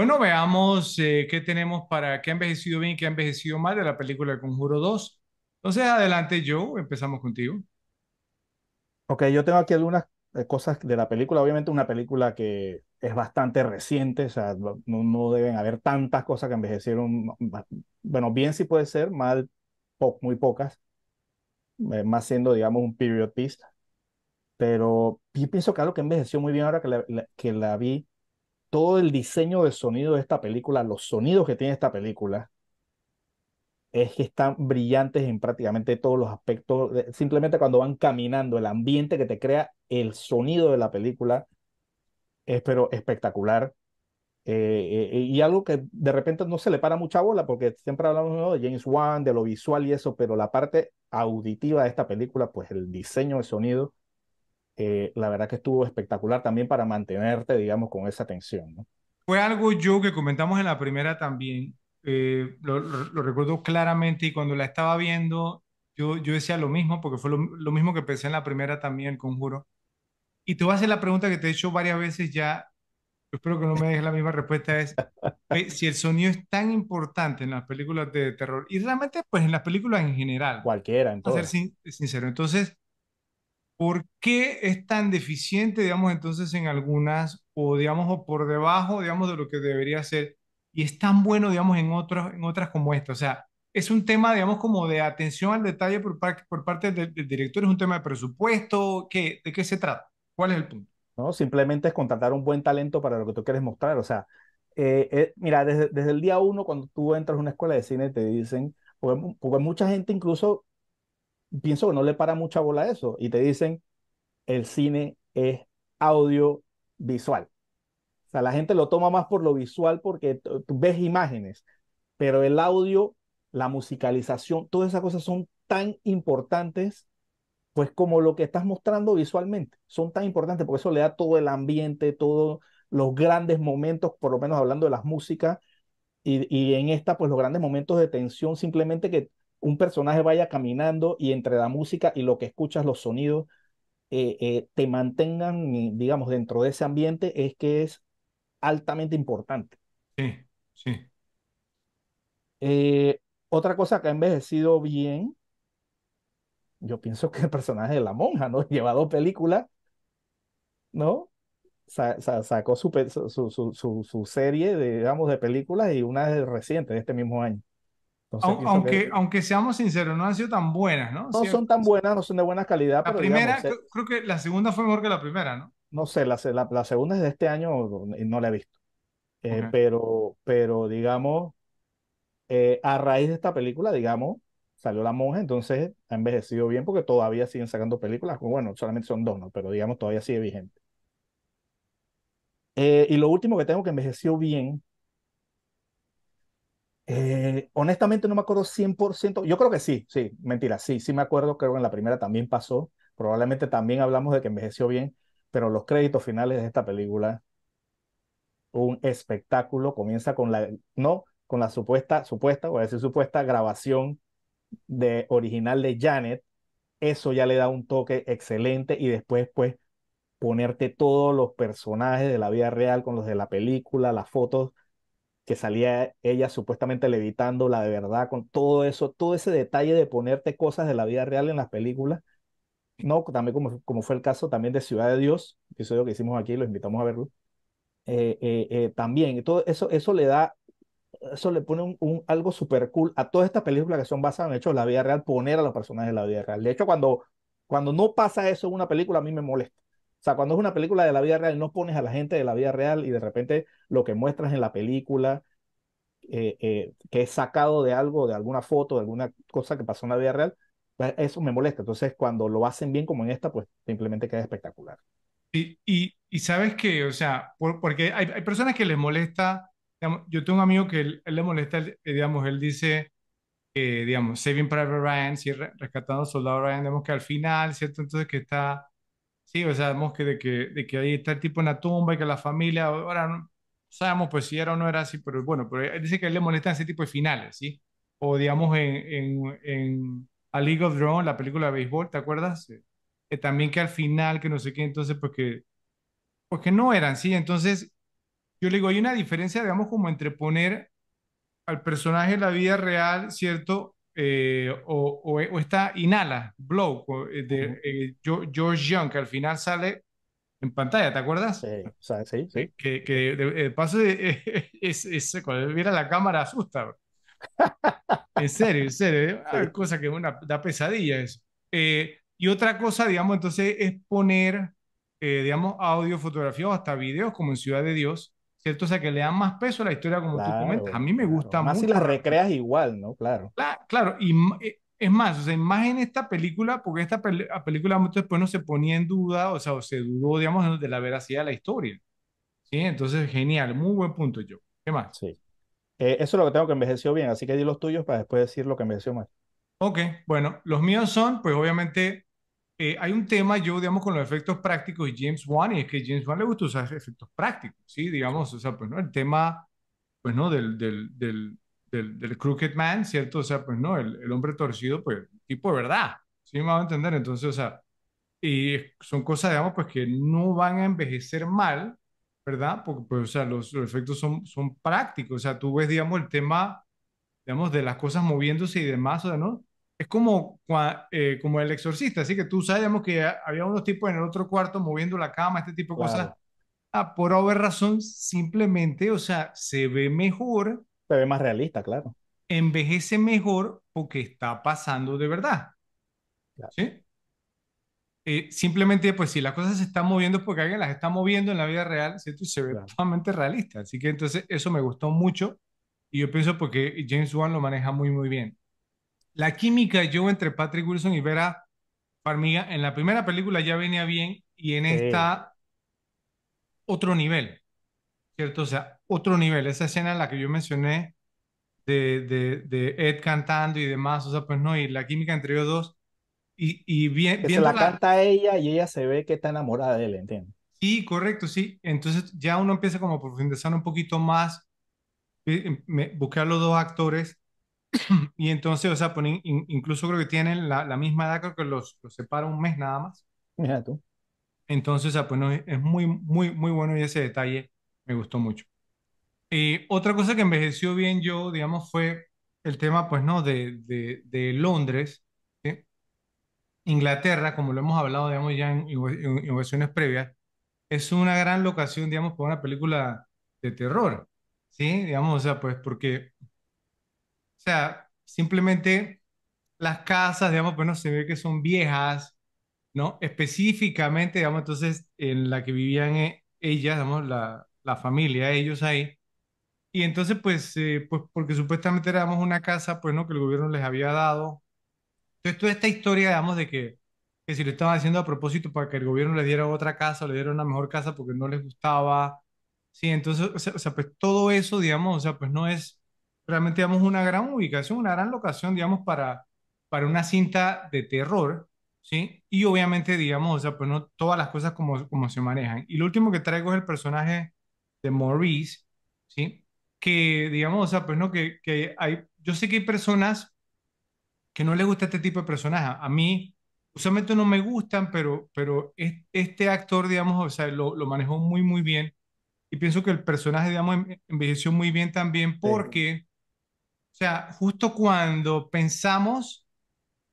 Bueno, veamos eh, qué tenemos para qué ha envejecido bien y qué ha envejecido mal de la película Conjuro 2. Entonces, adelante, yo empezamos contigo. Ok, yo tengo aquí algunas eh, cosas de la película. Obviamente, una película que es bastante reciente, o sea, no, deben haber tantas cosas que envejecieron. Bueno, bien sí puede ser, mal, muy pocas. Eh, más siendo, digamos, un period Pero yo pienso que algo que envejeció muy bien ahora que que la vi todo el diseño de sonido de esta película, los sonidos que tiene esta película, es que están brillantes en prácticamente todos los aspectos. Simplemente cuando van caminando, el ambiente que te crea, el sonido de la película es pero espectacular. Eh, eh, y algo que de repente no se le para mucha bola, porque siempre hablamos de James Wan, de lo visual y eso, pero la parte auditiva de esta película, pues el diseño de sonido eh, la verdad que estuvo espectacular también para mantenerte, digamos, con esa tensión. Fue algo yo que comentamos en la primera también, eh, lo, recuerdo claramente y cuando la estaba viendo, yo, yo decía lo mismo, porque fue lo, mismo que pensé en la primera también, conjuro. Y te vas a hacer la pregunta que te he hecho varias veces ya, espero que no me dejes la misma respuesta, es eh, si el sonido es tan importante en las películas de terror, y realmente pues en las películas en general. Cualquiera, entonces. Para ser sincero, entonces ¿Por qué es tan deficiente, digamos, entonces en algunas, o digamos, o por debajo, digamos, de lo que debería ser, y es tan bueno, digamos, en, en otras como esta? O sea, es un tema, digamos, como de atención al detalle por, por parte del, director, es un tema de presupuesto, ¿qué, ¿de qué se trata? ¿Cuál es el punto? No, simplemente es contratar un buen talento para lo que tú quieres mostrar, o sea, eh, eh, mira, desde, desde, el día uno, cuando tú entras a una escuela de cine, te dicen, porque mucha gente incluso pienso que no le para mucha bola eso. Y te dicen, el cine es audiovisual. O sea, la gente lo toma más por lo visual porque ves imágenes, pero el audio, la musicalización, todas esas cosas son tan importantes, pues como lo que estás mostrando visualmente, son tan importantes porque eso le da todo el ambiente, todos los grandes momentos, por lo menos hablando de las músicas, y, y en esta, pues los grandes momentos de tensión, simplemente que un personaje vaya caminando y entre la música y lo que escuchas, los sonidos, eh, eh, te mantengan, eh, digamos, dentro de ese ambiente, es que es altamente importante. Sí, sí. otra cosa que ha envejecido bien, yo pienso que el personaje de la monja, ¿no? llevado película películas, ¿no? sacó su, su, serie, de, digamos, de películas y una reciente de este mismo año aunque, aunque seamos sinceros, no han sido tan buenas, ¿no? No son tan buenas, no son de buena calidad. La primera, eh, creo que la segunda fue mejor que la primera, ¿no? No sé, la, la, segunda es de este año y eh, no la he visto. Eh, pero, pero, digamos, a raíz de esta película, digamos, salió La Monja, entonces ha envejecido bien porque todavía siguen sacando películas. Bueno, solamente son dos, ¿no? Pero digamos, todavía sigue vigente. y lo último que tengo que envejeció bien eh, honestamente no me acuerdo 100%, yo creo que sí, sí, mentira, sí, sí me acuerdo, creo que en la primera también pasó, probablemente también hablamos de que envejeció bien, pero los créditos finales de esta película, un espectáculo, comienza con la, no, con la supuesta, supuesta, voy a decir supuesta grabación de original de Janet, eso ya le da un toque excelente y después pues ponerte todos los personajes de la vida real con los de la película, las fotos que salía ella supuestamente levitando, la de verdad, con todo eso, todo ese detalle de ponerte cosas de la vida real en las películas. No, también como, como fue el caso también de Ciudad de Dios, episodio que hicimos aquí, lo invitamos a verlo. Eh, eh, eh, también, todo eso, eso le da, eso le pone un, algo súper cool a todas estas películas que son basadas en hechos de la vida real, poner a los personajes de la vida real. De hecho, cuando, cuando no pasa eso en una película, a mí me molesta. O sea, cuando es una película de la vida real, no pones a la gente de la vida real y de repente lo que muestras en la película, eh, eh, que es sacado de algo, de alguna foto, de alguna cosa que pasó en la vida real, pues, eso me molesta. Entonces, cuando lo hacen bien como en esta, pues simplemente queda espectacular. Y, y, y sabes que, o sea, porque hay, hay, personas que les molesta, digamos, yo tengo un amigo que él, le molesta, eh, digamos, él dice, digamos, Saving Private Ryan, sí, rescatando soldado Ryan, vemos que al final, ¿cierto? Entonces que está Sí, o sea, sabemos que de, que de que ahí está el tipo en la tumba y que la familia, ahora no sabemos pues si era o no era así, pero bueno, pero dice que a él le molestan ese tipo de finales, ¿sí? O digamos en, en, en A League of Drones, la película de béisbol, ¿te acuerdas? Eh, también que al final, que no sé qué, entonces pues pues que no eran, ¿sí? Entonces, yo le digo, hay una diferencia, digamos, como entre poner al personaje en la vida real, ¿cierto? Eh, o, está Inhala, Blow, eh, de eh, George Young, que al final sale en pantalla, ¿te acuerdas? Sí, sí, sí. Que, que de, paso, es, cuando viera la cámara asusta. en serio, en serio. Ah, cosa que da pesadilla eso. y otra cosa, digamos, entonces es poner, digamos, audio, fotografía o hasta videos, como en Ciudad de Dios, ¿cierto? O sea, que le dan más peso a la historia como tú comentas. A mí me gusta más mucho. Más si la recreas igual, ¿no? Claro. claro, y eh, es más, o sea, más en esta película, porque esta película mucho después no se ponía en duda, o sea, o se dudó, digamos, de la veracidad de la historia. ¿Sí? Entonces, genial, muy buen punto, yo. ¿Qué más? Sí. Eh, eso es lo que tengo que envejeció bien, así que di los tuyos para después decir lo que envejeció mal. Ok, bueno, los míos son, pues obviamente, eh, hay un tema, yo, digamos, con los efectos prácticos de James Wan, y es que James Wan le gusta usar efectos prácticos, ¿sí? Digamos, o sea, pues, ¿no? El tema, pues, ¿no? Del, del, del, del, Crooked Man, ¿cierto? O sea, pues, ¿no? El, el hombre torcido, pues, tipo de verdad, ¿sí? Me va a entender, entonces, o sea, y son cosas, digamos, pues, que no van a envejecer mal, ¿verdad? Porque, pues, o sea, los, efectos son, son prácticos, o sea, tú ves, digamos, el tema, digamos, de las cosas moviéndose y demás, o sea, ¿no? es como, eh, como el exorcista, así que tú sabemos que había unos tipos en el otro cuarto moviendo la cama, este tipo de cosas. Ah, por haber razón, simplemente, o sea, se ve mejor. Se ve más realista, claro. Envejece mejor porque está pasando de verdad. ¿Sí? Eh, simplemente, pues si las cosas se están moviendo porque alguien las está moviendo en la vida real, se ve totalmente realista. Así que entonces eso me gustó mucho y yo pienso porque James Wan lo maneja muy, muy bien la química yo entre Patrick Wilson y Vera Farmiga en la primera película ya venía bien y en esta otro nivel, ¿cierto? O sea, otro nivel. Esa escena en la que yo mencioné de, Ed cantando y demás, o sea, pues no, y la química entre ellos dos. Y, y bien, se la, canta ella y ella se ve que está enamorada de él, ¿entiendes? Sí, correcto, sí. Entonces ya uno empieza como a profundizar un poquito más, eh, me, a los dos actores y entonces, o sea, incluso creo que tienen la, misma edad, creo que los, separa un mes nada más. Mira Entonces, pues no, es muy, muy, muy bueno y ese detalle me gustó mucho. y eh, otra cosa que envejeció bien yo, digamos, fue el tema, pues, ¿no? De, de, Londres, Inglaterra, como lo hemos hablado, digamos, ya en, versiones previas, es una gran locación, digamos, para una película de terror, ¿sí? Digamos, o sea, pues porque o sea, simplemente las casas, digamos, bueno, pues se ve que son viejas, ¿no? Específicamente, digamos, entonces, en la que vivían eh, ellas, digamos, la, familia, ellos ahí. Y entonces, pues, eh, pues porque supuestamente éramos una casa, pues, ¿no? Que el gobierno les había dado. Entonces, toda esta historia, digamos, de que, si lo estaban haciendo a propósito para que el gobierno le diera otra casa o le diera una mejor casa porque no les gustaba. Sí, entonces, o sea, pues todo eso, digamos, o sea, pues no es realmente digamos, una gran ubicación, una gran locación, digamos, para, para una cinta de terror, ¿sí? Y obviamente, digamos, o sea, pues no todas las cosas como, como se manejan. Y lo último que traigo es el personaje de Maurice, ¿sí? Que, digamos, o sea, pues no, que, que hay, yo sé que hay personas que no les gusta este tipo de personaje A mí, usualmente no me gustan, pero, pero este actor, digamos, o sea, lo, lo manejó muy, muy bien. Y pienso que el personaje, digamos, envejeció muy bien también porque o sea, justo cuando pensamos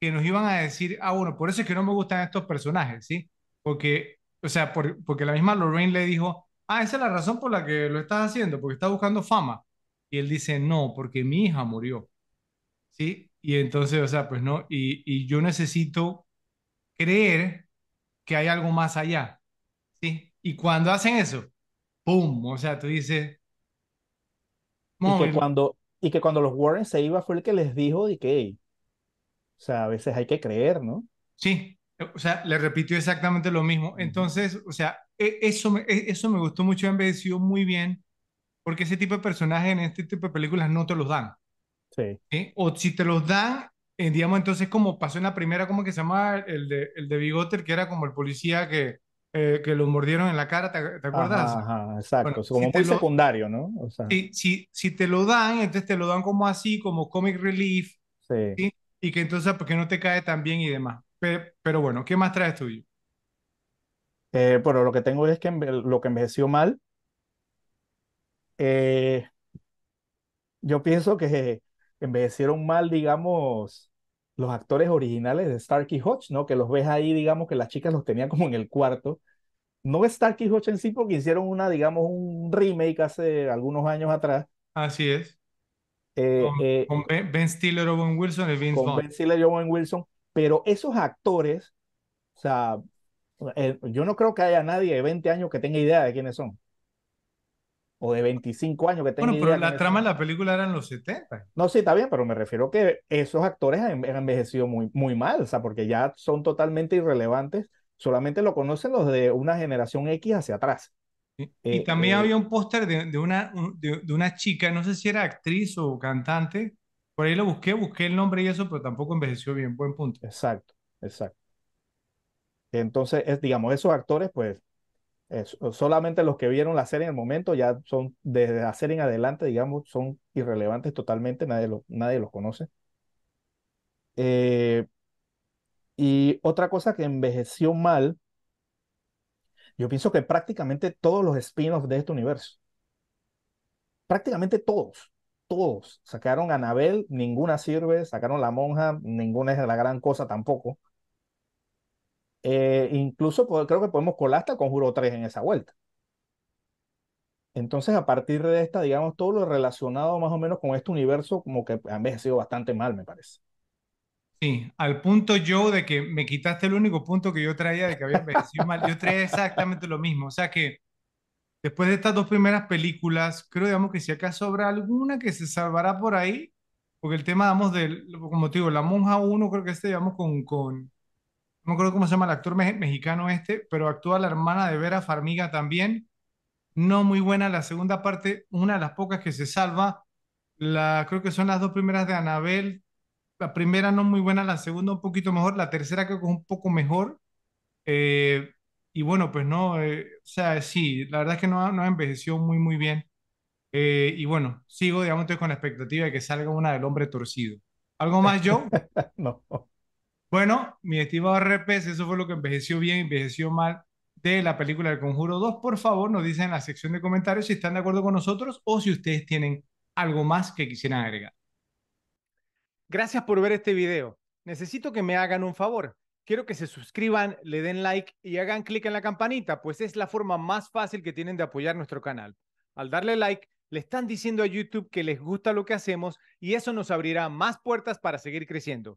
que nos iban a decir, ah, bueno, por eso es que no me gustan estos personajes, ¿sí? Porque, o sea, porque la misma Lorraine le dijo, ah, esa es la razón por la que lo estás haciendo, porque estás buscando fama. Y él dice, no, porque mi hija murió, ¿sí? Y entonces, o sea, pues no, y, yo necesito creer que hay algo más allá, ¿sí? Y cuando hacen eso, ¡pum! O sea, tú dices... Y cuando, y que cuando los Warren se iba fue el que les dijo de que, o sea, a veces hay que creer, ¿no? Sí, eh, o sea, le repitió exactamente lo mismo. Entonces, o sea, e, eso me, e, eso me gustó mucho, ha sido muy bien, porque ese tipo de personajes en este tipo de películas no te los dan. Sí. O si te los dan, eh, digamos, entonces como pasó en la primera, como que se llama el de, el de Bigotter, que era como el policía que, eh, que lo mordieron en la cara, ¿te, acuerdas? Ajá, exacto, como un secundario, ¿no? O sea. si, si, te lo dan, entonces te lo dan como así, como comic relief, sí. y que entonces ¿por pues, qué no te cae tan bien y demás. Pero, bueno, ¿qué más traes tú? Eh, bueno, lo que tengo es que lo que envejeció mal, eh, yo pienso que envejecieron mal, digamos, los actores originales de Starkey Hodge, ¿no? Que los ves ahí, digamos, que las chicas los tenían como en el cuarto. No Starkey Hodge en sí, porque hicieron una, digamos, un remake hace algunos años atrás. Así es. Eh, con, eh, ben, Stiller, Owen Wilson Con Ben Stiller y Owen Wilson. Pero esos actores, o sea, eh, yo no creo que haya nadie de 20 años que tenga idea de quiénes son o de 25 años que tenga. Bueno, pero la trama de la película eran los 70. No, sí, está bien, pero me refiero que esos actores han, envejecido muy, muy mal, o sea, porque ya son totalmente irrelevantes, solamente lo conocen los de una generación X hacia atrás. Y, eh, también eh, había un póster de, una, de, una chica, no sé si era actriz o cantante, por ahí lo busqué, busqué el nombre y eso, pero tampoco envejeció bien, buen punto. Exacto, exacto. Entonces, digamos, esos actores, pues solamente los que vieron la serie en el momento ya son, desde la serie en adelante, digamos, son irrelevantes totalmente, nadie, lo, nadie los conoce. Eh, y otra cosa que envejeció mal, yo pienso que prácticamente todos los spin de este universo, prácticamente todos, todos, sacaron a Anabel, ninguna sirve, sacaron La Monja, ninguna es la gran cosa tampoco. Eh, incluso creo que podemos colar hasta conjuro 3 en esa vuelta. Entonces, a partir de esta, digamos, todo lo relacionado más o menos con este universo, como que ha envejecido bastante mal, me parece. Sí, al punto yo de que me quitaste el único punto que yo traía de que había envejecido mal. Yo traía exactamente lo mismo. O sea que después de estas dos primeras películas, creo, digamos, que si acaso habrá alguna que se salvará por ahí, porque el tema, digamos, del, como te digo, La Monja 1, creo que este, digamos, con, con no me acuerdo cómo se llama el actor mexicano este, pero actúa la hermana de Vera Farmiga también. No muy buena la segunda parte, una de las pocas que se salva. La, creo que son las dos primeras de Anabel. La primera no muy buena, la segunda un poquito mejor, la tercera creo que es un poco mejor. Eh, y bueno, pues no, eh, o sea, sí, la verdad es que no, no envejeció muy, muy bien. Eh, y bueno, sigo, digamos, con la expectativa de que salga una del hombre torcido. ¿Algo más, yo? no. Bueno, mi estimado rp eso fue lo que envejeció bien, envejeció mal de la película El Conjuro 2. Por favor, nos dicen en la sección de comentarios si están de acuerdo con nosotros o si ustedes tienen algo más que quisieran agregar. Gracias por ver este video. Necesito que me hagan un favor. Quiero que se suscriban, le den like y hagan clic en la campanita, pues es la forma más fácil que tienen de apoyar nuestro canal. Al darle like, le están diciendo a YouTube que les gusta lo que hacemos y eso nos abrirá más puertas para seguir creciendo.